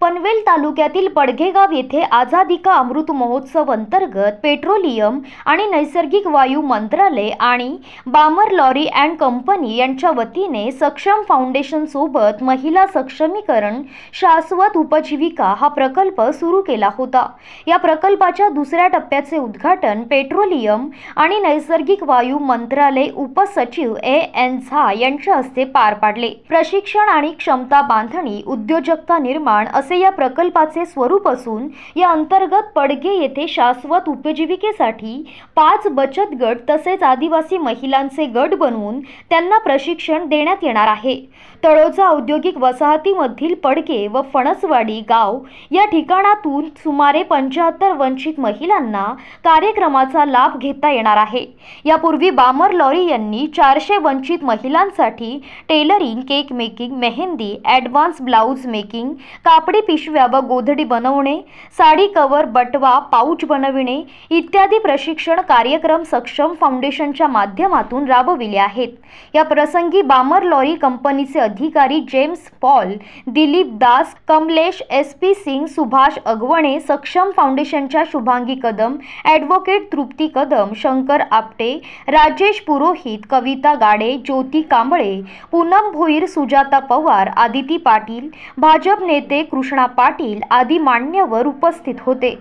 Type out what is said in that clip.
पनवेल तालुक्यातील पडघेगाव येथे आझादी का अमृत महोत्सव अंतर्गत पेट्रोलियम आणि नैसर्गिक वायू मंत्रालय आणि बामर लॉरी अँड कंपनी यांच्या वतीने सक्षम फाउंडेशन सोबत महिला सक्षमीकरण शाश्वत उपजीविका हा प्रकल्प सुरू केला होता या प्रकल्पाच्या दुसऱ्या टप्प्याचे उद्घाटन पेट्रोलियम आणि नैसर्गिक वायू मंत्रालय उपसचिव ए एन झा यांच्या हस्ते पार पाडले प्रशिक्षण आणि क्षमता बांधणी उद्योजकता निर्माण असे या प्रकल्पाचे स्वरूप असून या अंतर्गत पडगे येथे शाश्वत उपजीविकेसाठी पाच बचत गट तसेच आदिवासी महिलांचे गट बनवून त्यांना प्रशिक्षण देण्यात येणार आहे तळोजा औद्योगिक वसाहतीमधील पडगे व फणसवाडी गाव या ठिकाणातून सुमारे पंच्याहत्तर वंचित महिलांना कार्यक्रमाचा लाभ घेता येणार आहे यापूर्वी बामर लॉरी यांनी चारशे वंचित महिलांसाठी tailoring cake making mehndi advance blouse making कापडी पिशव्या व गोधडी बनवणे साडी कवर बटवा पाऊच बनविणे इत्यादी प्रशिक्षण कार्यक्रम सक्षम फाउंडेशनच्या माध्यमातून राबविले आहेत या प्रसंगी बामर लॉरी कंपनीचे अधिकारी James Paul Dilip Das Kamlesh S P Singh Subhash Agawane Saksham फाउंडेशनच्या शुभांगी कदम ॲडव्होकेट तृप्ती कदम शंकर आपटे राजेश पुरोहित कविता गाडे ज्योती कांबळे पूनम भोईर सुजाता पवार आदिती पाटील भाजप नेते कृष्ण कृष्णा पाटील आदी मान्यवर उपस्थित होते